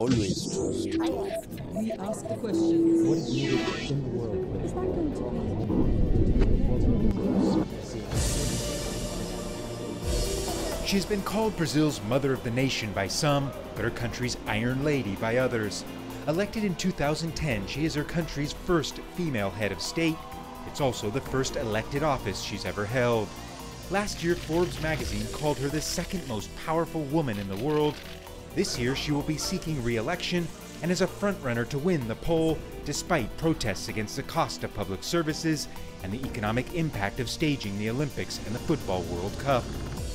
always We ask the questions. What is needed in the world? Is that going to be? She has been called Brazil's mother of the nation by some, but her country's iron lady by others. Elected in 2010, she is her country's first female head of state. It's also the first elected office she's ever held. Last year, Forbes magazine called her the second most powerful woman in the world, this year, she will be seeking re election and is a frontrunner to win the poll, despite protests against the cost of public services and the economic impact of staging the Olympics and the Football World Cup.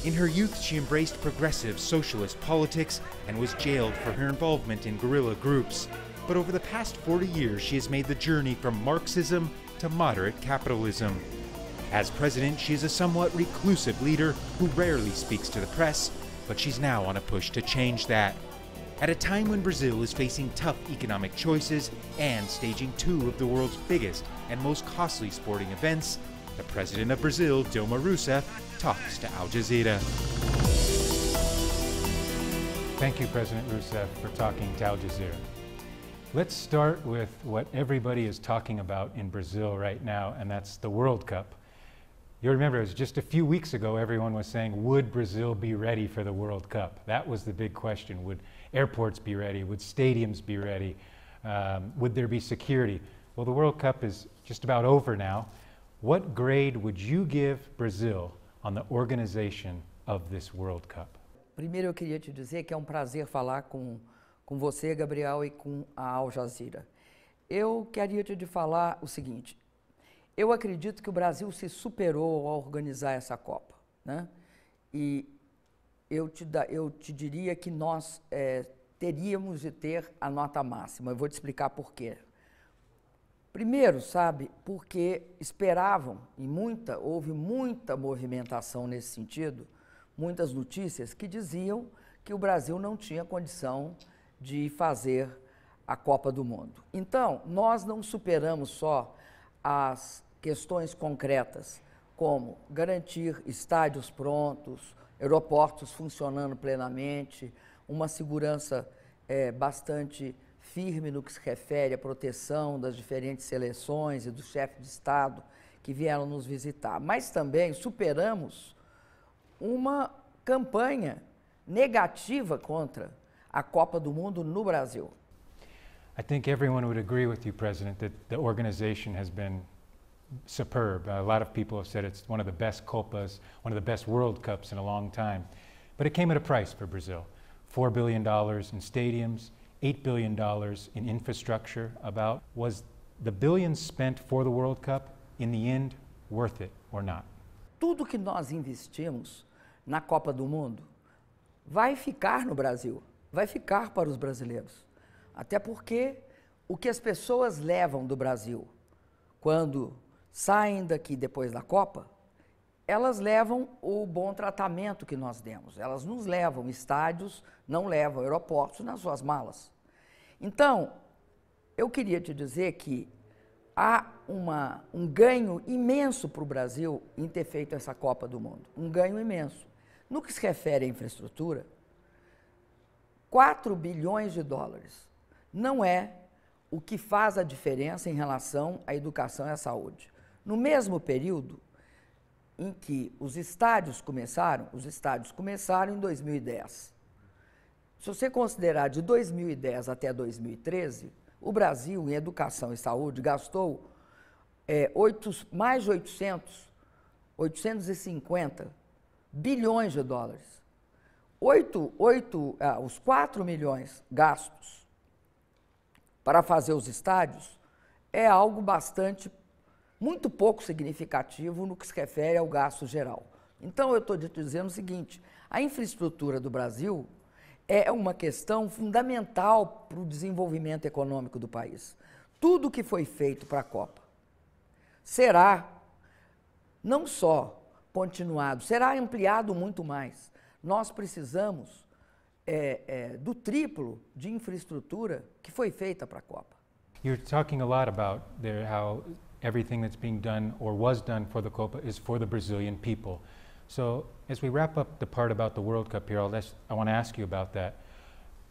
In her youth, she embraced progressive socialist politics and was jailed for her involvement in guerrilla groups. But over the past 40 years, she has made the journey from Marxism to moderate capitalism. As president, she is a somewhat reclusive leader who rarely speaks to the press but she's now on a push to change that. At a time when Brazil is facing tough economic choices and staging two of the world's biggest and most costly sporting events, the president of Brazil, Dilma Rousseff, talks to Al Jazeera. Thank you, President Rousseff, for talking to Al Jazeera. Let's start with what everybody is talking about in Brazil right now, and that's the World Cup. You remember, it was just a few weeks ago, everyone was saying, would Brazil be ready for the World Cup? That was the big question. Would airports be ready? Would stadiums be ready? Um, would there be security? Well, the World Cup is just about over now. What grade would you give Brazil on the organization of this World Cup? Primeiro, eu queria te dizer que é um prazer falar com, com você, Gabriel, e com a Al Jazeera. Eu queria te falar o seguinte: Eu acredito que o Brasil se superou ao organizar essa Copa. Né? E eu te, da, eu te diria que nós é, teríamos de ter a nota máxima. Eu vou te explicar por quê. Primeiro, sabe, porque esperavam, e muita, houve muita movimentação nesse sentido, muitas notícias que diziam que o Brasil não tinha condição de fazer a Copa do Mundo. Então, nós não superamos só as questões concretas, como garantir estádios prontos, aeroportos funcionando plenamente, uma segurança é, bastante firme no que se refere à proteção das diferentes seleções e do chefe de Estado que vieram nos visitar. Mas também superamos uma campanha negativa contra a Copa do Mundo no Brasil. I think everyone would agree with you, President, that the organization has been superb. A lot of people have said it's one of the best Copas, one of the best World Cups in a long time. But it came at a price for Brazil $4 billion in stadiums, $8 billion in infrastructure, about. Was the billions spent for the World Cup in the end worth it or not? Tudo que nós investimos na Copa do Mundo vai ficar no Brasil, vai ficar para os brasileiros. Até porque o que as pessoas levam do Brasil quando saem daqui depois da Copa, elas levam o bom tratamento que nós demos. Elas nos levam estádios, não levam aeroportos nas suas malas. Então, eu queria te dizer que há uma, um ganho imenso para o Brasil em ter feito essa Copa do Mundo. Um ganho imenso. No que se refere à infraestrutura, 4 bilhões de dólares não é o que faz a diferença em relação à educação e à saúde. No mesmo período em que os estádios começaram, os estádios começaram em 2010. Se você considerar de 2010 até 2013, o Brasil, em educação e saúde, gastou é, 8, mais de 800, 850 bilhões de dólares. 8, 8, ah, os 4 milhões gastos para fazer os estádios é algo bastante muito pouco significativo no que se refere ao gasto geral. Então, eu estou dizendo o seguinte: a infraestrutura do Brasil é uma questão fundamental para o desenvolvimento econômico do país. Tudo que foi feito para a Copa será não só continuado, será ampliado muito mais. Nós precisamos é, é, do triplo de infraestrutura que foi feita para a Copa. You're talking a lot about there how everything that's being done or was done for the Copa is for the Brazilian people. So as we wrap up the part about the World Cup here, i I want to ask you about that.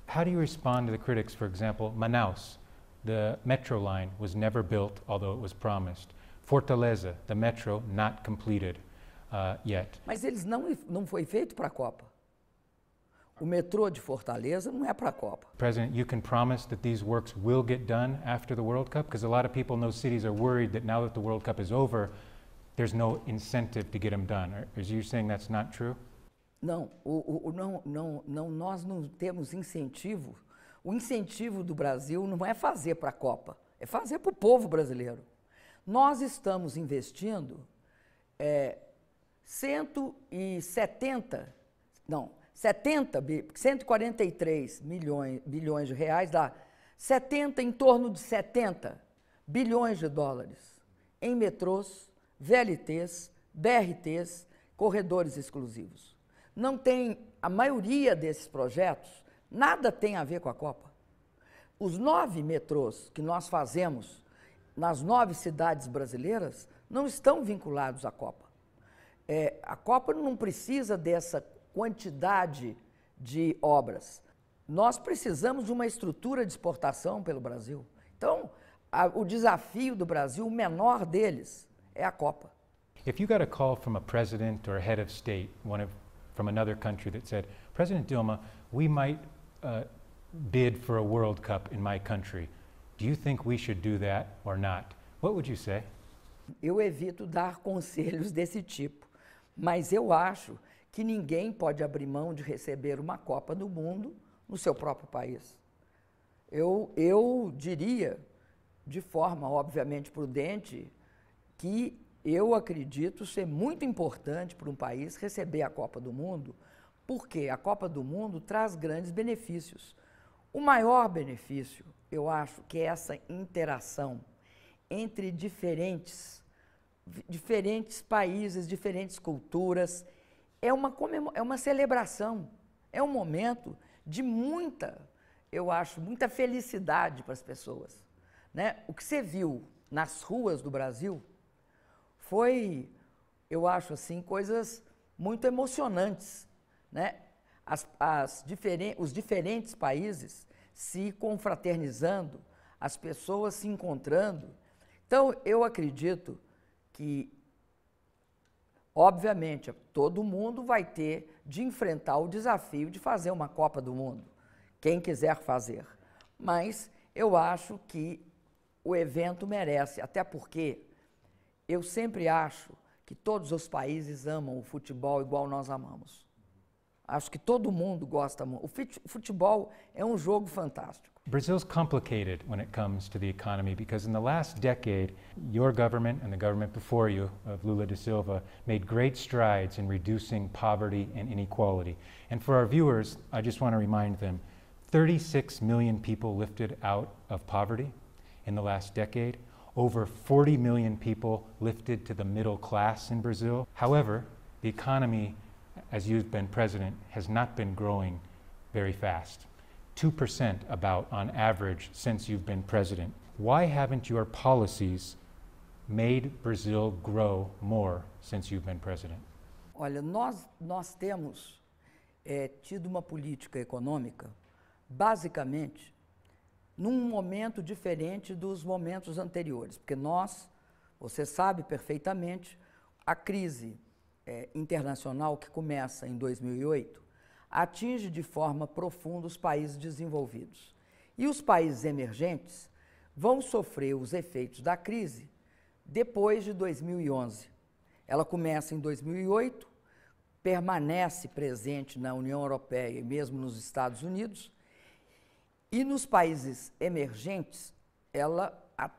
How do you respond to the critics, for example, Manaus, the metro line was never built, although it was promised. Fortaleza, the metro not completed uh, yet. Mas eles não não foi feito para a Copa. O metrô de Fortaleza não é para a Copa. President, you can promise that these works will get done after the World Cup because a lot of people in those cities are worried that now that the World Cup is over, there's no incentive to get them done. Are, you saying that's not true? Não, o, o, não, não, não, nós não temos incentivo. O incentivo do Brasil não é fazer para a Copa, é fazer para o povo brasileiro. Nós estamos investindo é, 170, não, 70, 143 milhões, bilhões de reais, dá 70, em torno de 70 bilhões de dólares em metrôs, VLTs, BRTs, corredores exclusivos. Não tem, a maioria desses projetos, nada tem a ver com a Copa. Os nove metrôs que nós fazemos nas nove cidades brasileiras não estão vinculados à Copa. É, a Copa não precisa dessa quantidade de obras. Nós precisamos de uma estrutura de exportação pelo Brasil. Então, a, o desafio do Brasil, o menor deles, é a Copa. If you got a call from a president or a head of state, one of, from another country that said, President Dilma, we might uh, bid for a World Cup in my country. Do you think we should do that or not? What would you say? Eu evito dar conselhos desse tipo, mas eu acho que ninguém pode abrir mão de receber uma Copa do Mundo no seu próprio país. Eu, eu diria, de forma obviamente prudente, que eu acredito ser muito importante para um país receber a Copa do Mundo, porque a Copa do Mundo traz grandes benefícios. O maior benefício, eu acho, que é essa interação entre diferentes, diferentes países, diferentes culturas, é uma, é uma celebração, é um momento de muita, eu acho, muita felicidade para as pessoas. Né? O que você viu nas ruas do Brasil foi, eu acho assim, coisas muito emocionantes. Né? As, as diferen os diferentes países se confraternizando, as pessoas se encontrando. Então, eu acredito que Obviamente, todo mundo vai ter de enfrentar o desafio de fazer uma Copa do Mundo, quem quiser fazer. Mas eu acho que o evento merece, até porque eu sempre acho que todos os países amam o futebol igual nós amamos. Acho que todo mundo gosta O futebol é um jogo fantástico. is complicated when it comes to the economy because in the last decade, your government and the government before you of Lula da Silva made great strides in reducing poverty and inequality. And for our viewers, I just want to remind them 36 million people lifted out of poverty in the last decade. Over 40 million people lifted to the middle class in Brazil. However, the economy as you've been president, has not been growing very fast. 2% about on average since you've been president. Why haven't your policies made Brazil grow more since you've been president? Olha, nós, nós temos é, tido uma política econômica, basicamente, num momento diferente dos momentos anteriores, porque nós, você sabe perfeitamente, a crise é, internacional, que começa em 2008, atinge de forma profunda os países desenvolvidos. E os países emergentes vão sofrer os efeitos da crise depois de 2011. Ela começa em 2008, permanece presente na União Europeia e mesmo nos Estados Unidos, e nos países emergentes ela,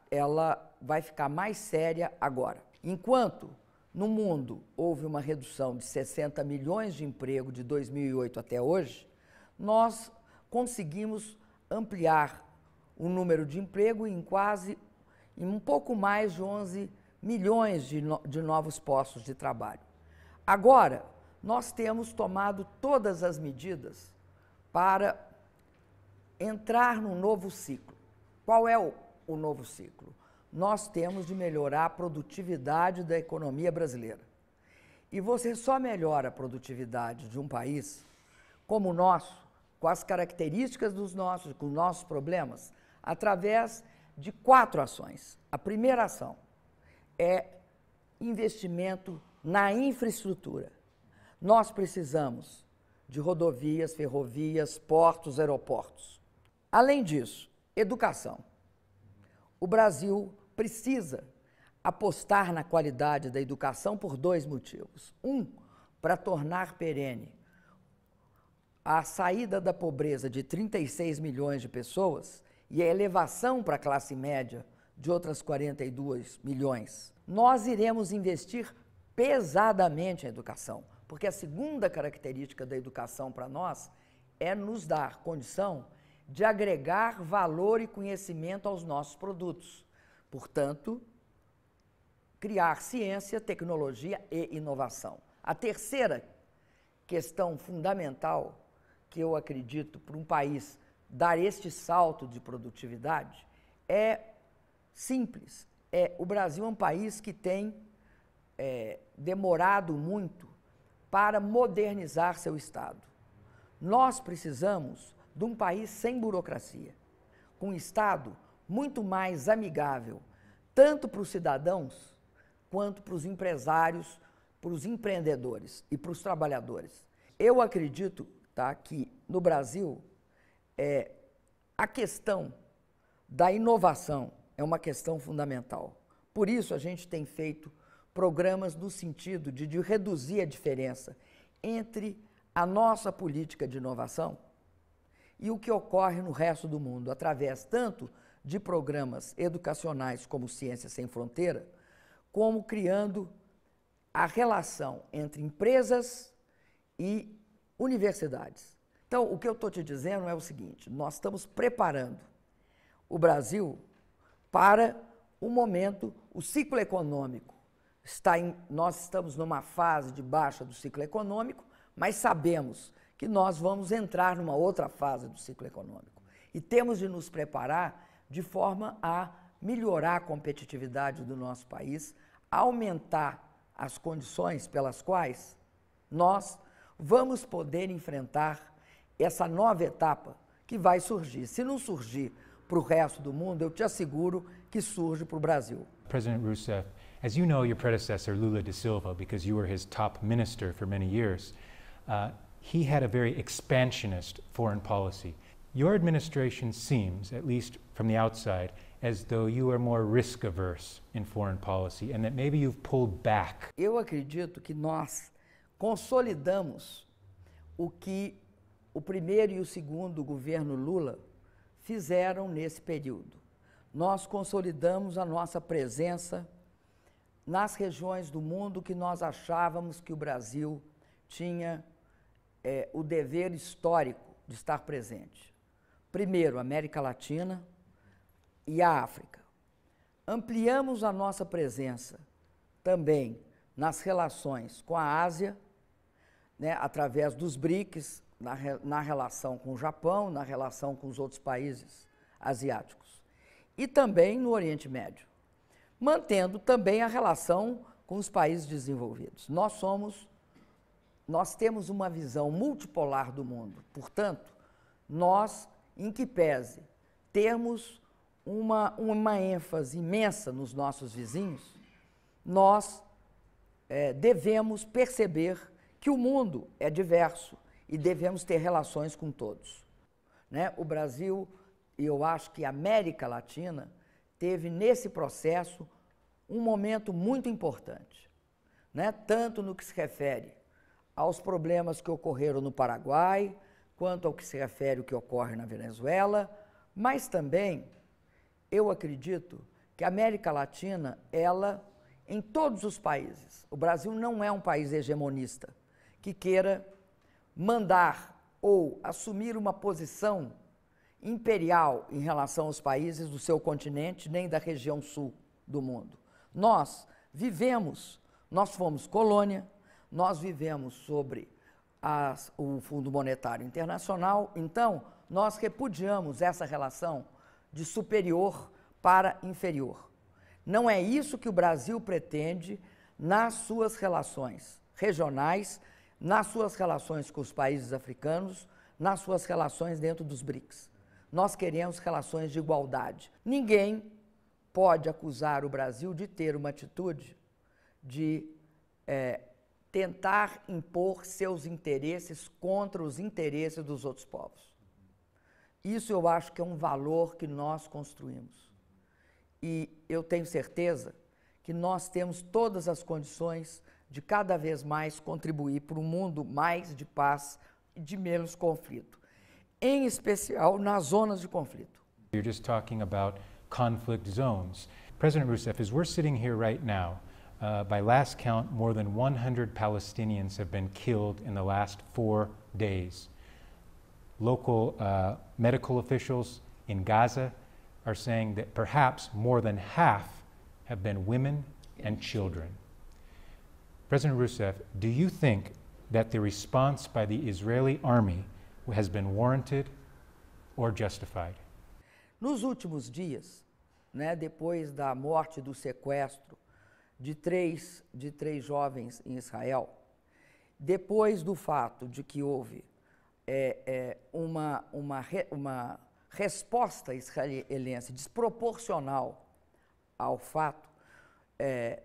ela vai ficar mais séria agora. Enquanto no mundo, houve uma redução de 60 milhões de emprego de 2008 até hoje. Nós conseguimos ampliar o número de emprego em quase em um pouco mais de 11 milhões de, no, de novos postos de trabalho. Agora, nós temos tomado todas as medidas para entrar num novo ciclo. Qual é o, o novo ciclo? nós temos de melhorar a produtividade da economia brasileira. E você só melhora a produtividade de um país como o nosso, com as características dos nossos, com os nossos problemas, através de quatro ações. A primeira ação é investimento na infraestrutura. Nós precisamos de rodovias, ferrovias, portos, aeroportos. Além disso, educação. O Brasil precisa apostar na qualidade da educação por dois motivos. Um, para tornar perene a saída da pobreza de 36 milhões de pessoas e a elevação para a classe média de outras 42 milhões. Nós iremos investir pesadamente em educação, porque a segunda característica da educação para nós é nos dar condição de agregar valor e conhecimento aos nossos produtos. Portanto, criar ciência, tecnologia e inovação. A terceira questão fundamental que eu acredito para um país dar este salto de produtividade é simples. É, o Brasil é um país que tem é, demorado muito para modernizar seu Estado. Nós precisamos de um país sem burocracia, com um Estado muito mais amigável, tanto para os cidadãos quanto para os empresários, para os empreendedores e para os trabalhadores. Eu acredito tá, que no Brasil é, a questão da inovação é uma questão fundamental. Por isso a gente tem feito programas no sentido de, de reduzir a diferença entre a nossa política de inovação e o que ocorre no resto do mundo, através tanto de programas educacionais como Ciência Sem Fronteira, como criando a relação entre empresas e universidades. Então, o que eu estou te dizendo é o seguinte: nós estamos preparando o Brasil para o momento, o ciclo econômico está em, nós estamos numa fase de baixa do ciclo econômico, mas sabemos que nós vamos entrar numa outra fase do ciclo econômico e temos de nos preparar de forma a melhorar a competitividade do nosso país, aumentar as condições pelas quais nós vamos poder enfrentar essa nova etapa que vai surgir. Se não surgir para o resto do mundo, eu te asseguro que surge para o Brasil. President Rousseff, as you know, your predecessor Lula da Silva, because you were his top minister for many years, uh, he had a very expansionist foreign policy. Your administration seems, at least from the outside, as though you are more risk averse in foreign policy and that maybe you've pulled back. Eu acredito que nós consolidamos o que o primeiro e o segundo governo Lula fizeram nesse período. Nós consolidamos a nossa presença nas regiões do mundo que nós achávamos que o Brasil tinha é, o dever histórico de estar presente. Primeiro, América Latina e a África. Ampliamos a nossa presença também nas relações com a Ásia, né, através dos BRICS, na, na relação com o Japão, na relação com os outros países asiáticos. E também no Oriente Médio, mantendo também a relação com os países desenvolvidos. Nós somos, nós temos uma visão multipolar do mundo, portanto, nós em que pese termos uma, uma ênfase imensa nos nossos vizinhos, nós é, devemos perceber que o mundo é diverso e devemos ter relações com todos. Né? O Brasil, e eu acho que a América Latina, teve nesse processo um momento muito importante, né? tanto no que se refere aos problemas que ocorreram no Paraguai, quanto ao que se refere ao que ocorre na Venezuela, mas também eu acredito que a América Latina, ela, em todos os países, o Brasil não é um país hegemonista que queira mandar ou assumir uma posição imperial em relação aos países do seu continente, nem da região sul do mundo. Nós vivemos, nós fomos colônia, nós vivemos sobre o Fundo Monetário Internacional, então, nós repudiamos essa relação de superior para inferior. Não é isso que o Brasil pretende nas suas relações regionais, nas suas relações com os países africanos, nas suas relações dentro dos BRICS. Nós queremos relações de igualdade. Ninguém pode acusar o Brasil de ter uma atitude de é, tentar impor seus interesses contra os interesses dos outros povos. Isso eu acho que é um valor que nós construímos. E eu tenho certeza que nós temos todas as condições de cada vez mais contribuir para um mundo mais de paz e de menos conflito, em especial nas zonas de conflito. You're just talking about conflict zones. President Rousseff, as we're sitting here right now, Uh, by last count, more than 100 Palestinians have been killed in the last four days. Local uh, medical officials in Gaza are saying that perhaps more than half have been women and children. President Rousseff, do you think that the response by the Israeli army has been warranted or justified? Nos últimos dias, né, depois da morte do sequestro de três, de três jovens em Israel, depois do fato de que houve é, é, uma, uma, uma resposta israelense desproporcional ao fato, é,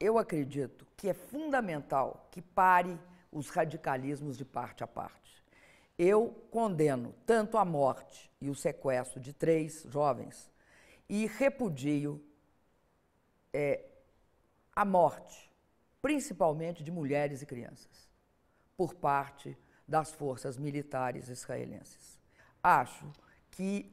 eu acredito que é fundamental que pare os radicalismos de parte a parte. Eu condeno tanto a morte e o sequestro de três jovens e repudio é, a morte, principalmente de mulheres e crianças, por parte das forças militares israelenses. Acho que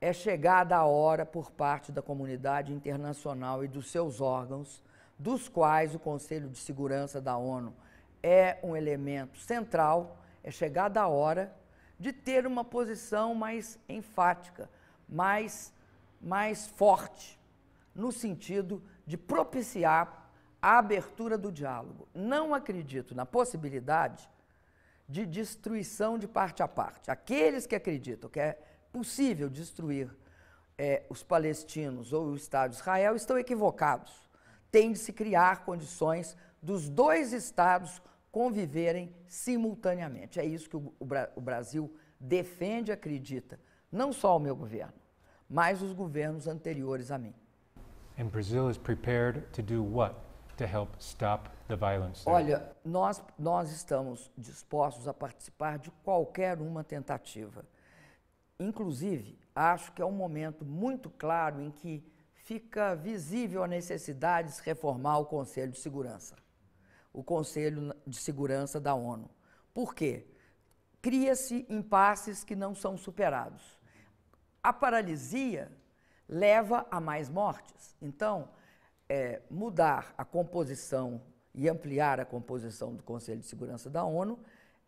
é chegada a hora por parte da comunidade internacional e dos seus órgãos, dos quais o Conselho de Segurança da ONU é um elemento central, é chegada a hora de ter uma posição mais enfática, mais, mais forte no sentido de propiciar a abertura do diálogo. Não acredito na possibilidade de destruição de parte a parte. Aqueles que acreditam que é possível destruir é, os palestinos ou o Estado de Israel estão equivocados. Tem de se criar condições dos dois Estados conviverem simultaneamente. É isso que o, o, o Brasil defende e acredita, não só o meu governo, mas os governos anteriores a mim. And Brazil is prepared to do what to help stop the violence? There? Olha, nós nós estamos dispostos a participar de qualquer uma tentativa. Inclusive, acho que é um momento muito claro em que fica visível a necessidade de se reformar o Conselho de Segurança, o Conselho de Segurança da ONU. Por quê? Cria-se impasses que não são superados. A paralisia leva a mais mortes. Então, é, mudar a composição e ampliar a composição do Conselho de Segurança da ONU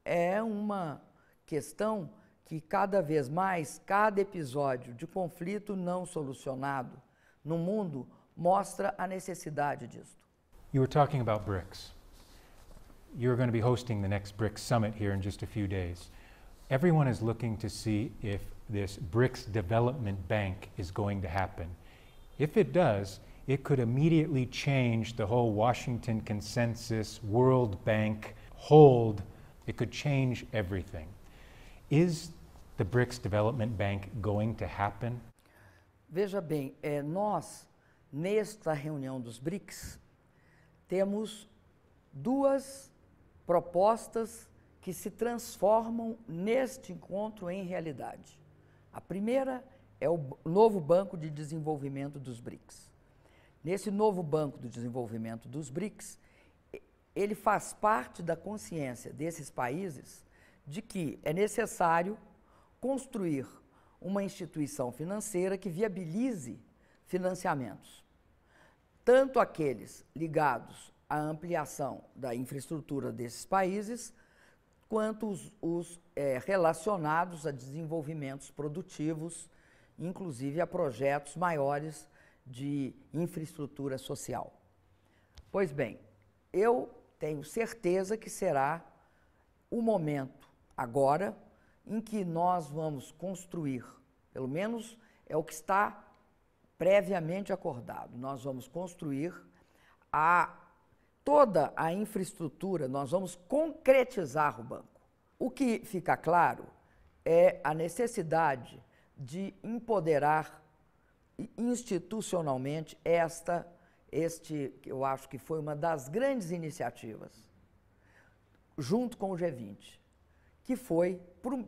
é uma questão que cada vez mais, cada episódio de conflito não solucionado no mundo mostra a necessidade disto. You were talking about BRICS. You're going to be hosting the next BRICS summit here in just a few days. Everyone is looking to see if this BRICS development bank is going to happen. If it does, it could immediately change the whole Washington Consensus, World Bank hold. It could change everything. Is the BRICS Development Bank going to happen? Veja bem, é, nós, nesta reunião dos BRICS, temos duas propostas que se transformam neste encontro em realidade. A primeira é o novo Banco de Desenvolvimento dos BRICS. Nesse novo Banco de Desenvolvimento dos BRICS, ele faz parte da consciência desses países de que é necessário construir uma instituição financeira que viabilize financiamentos, tanto aqueles ligados à ampliação da infraestrutura desses países, quanto os, os eh, é, relacionados a desenvolvimentos produtivos, inclusive a projetos maiores de infraestrutura social. Pois bem, eu tenho certeza que será o momento agora em que nós vamos construir, pelo menos é o que está previamente acordado, nós vamos construir a toda a infraestrutura nós vamos concretizar o banco. O que fica claro é a necessidade de empoderar institucionalmente esta este eu acho que foi uma das grandes iniciativas junto com o G20 que foi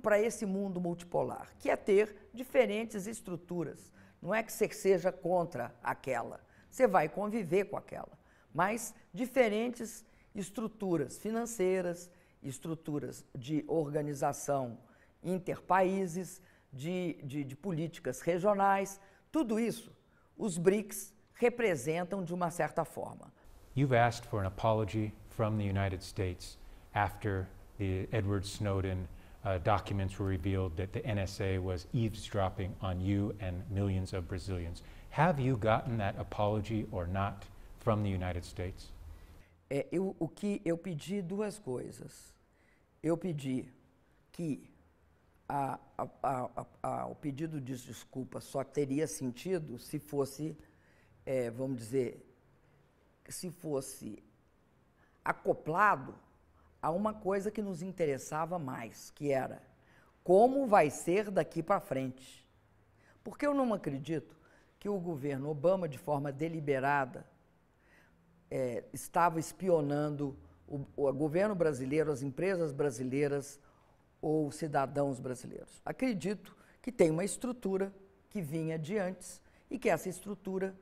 para esse mundo multipolar que é ter diferentes estruturas não é que você seja contra aquela você vai conviver com aquela mas diferentes estruturas financeiras, estruturas de organização interpaíses, de, de, de políticas regionais, tudo isso os BRICS representam de uma certa forma. You've asked for an apology from the United States after the Edward Snowden uh, documents were revealed that the NSA was eavesdropping on you and millions of Brazilians. Have you gotten that apology or not? from the United States? É, eu, o que eu pedi duas coisas. Eu pedi que a, a, a, o pedido de desculpa só teria sentido se fosse, é, vamos dizer, se fosse acoplado a uma coisa que nos interessava mais, que era como vai ser daqui para frente. Porque eu não acredito que o governo Obama, de forma deliberada, é, estava espionando o, o governo brasileiro, as empresas brasileiras ou cidadãos brasileiros. Acredito que tem uma estrutura que vinha de antes e que essa estrutura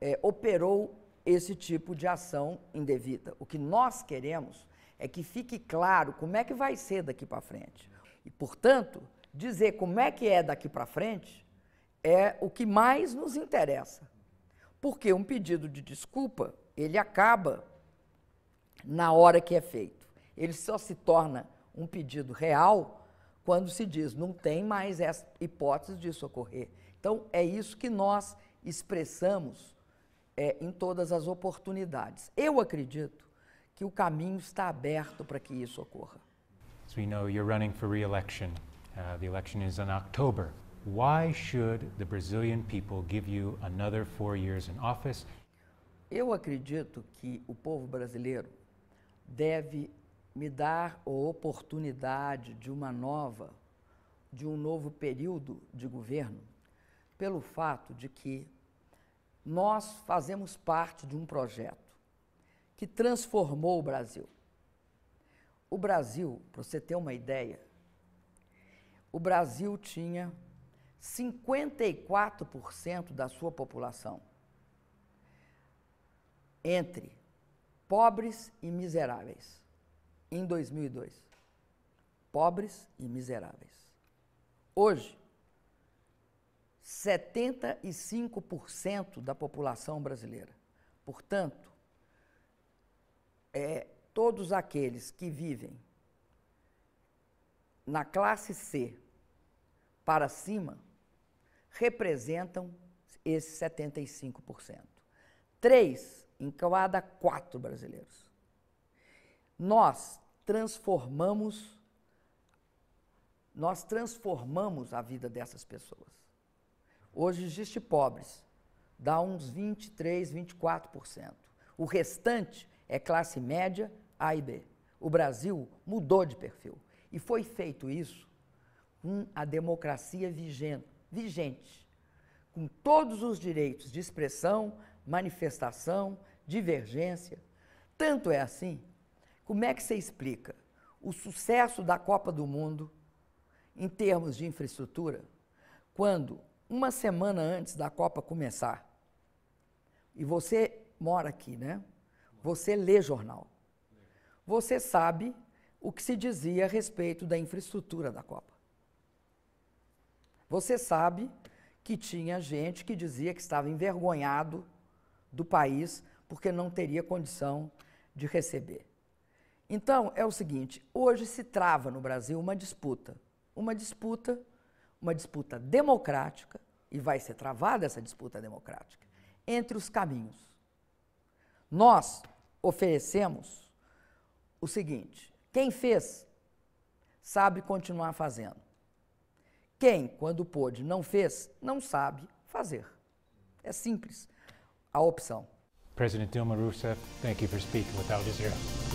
é, operou esse tipo de ação indevida. O que nós queremos é que fique claro como é que vai ser daqui para frente. E, portanto, dizer como é que é daqui para frente é o que mais nos interessa. Porque um pedido de desculpa ele acaba na hora que é feito. Ele só se torna um pedido real quando se diz não tem mais essa hipótese disso ocorrer. Então, é isso que nós expressamos é, em todas as oportunidades. Eu acredito que o caminho está aberto para que isso ocorra. As we know you're running for re-election. Uh, the election is in October. Why should the Brazilian people give you another four years in office eu acredito que o povo brasileiro deve me dar a oportunidade de uma nova, de um novo período de governo, pelo fato de que nós fazemos parte de um projeto que transformou o Brasil. O Brasil, para você ter uma ideia, o Brasil tinha 54% da sua população entre pobres e miseráveis em 2002. Pobres e miseráveis. Hoje, 75% da população brasileira. Portanto, é, todos aqueles que vivem na classe C para cima representam esses 75%. Três Encauada, quatro brasileiros. Nós transformamos, nós transformamos a vida dessas pessoas. Hoje existe pobres, dá uns 23, 24%. O restante é classe média A e B. O Brasil mudou de perfil. E foi feito isso com a democracia vigente, vigente com todos os direitos de expressão, manifestação, divergência. Tanto é assim, como é que você explica o sucesso da Copa do Mundo em termos de infraestrutura, quando uma semana antes da Copa começar, e você mora aqui, né? Você lê jornal. Você sabe o que se dizia a respeito da infraestrutura da Copa. Você sabe que tinha gente que dizia que estava envergonhado do país porque não teria condição de receber. Então, é o seguinte: hoje se trava no Brasil uma disputa. Uma disputa, uma disputa democrática, e vai ser travada essa disputa democrática, entre os caminhos. Nós oferecemos o seguinte: quem fez, sabe continuar fazendo. Quem, quando pôde, não fez, não sabe fazer. É simples a opção. President Dilma Rousseff, thank you for speaking with Al Jazeera.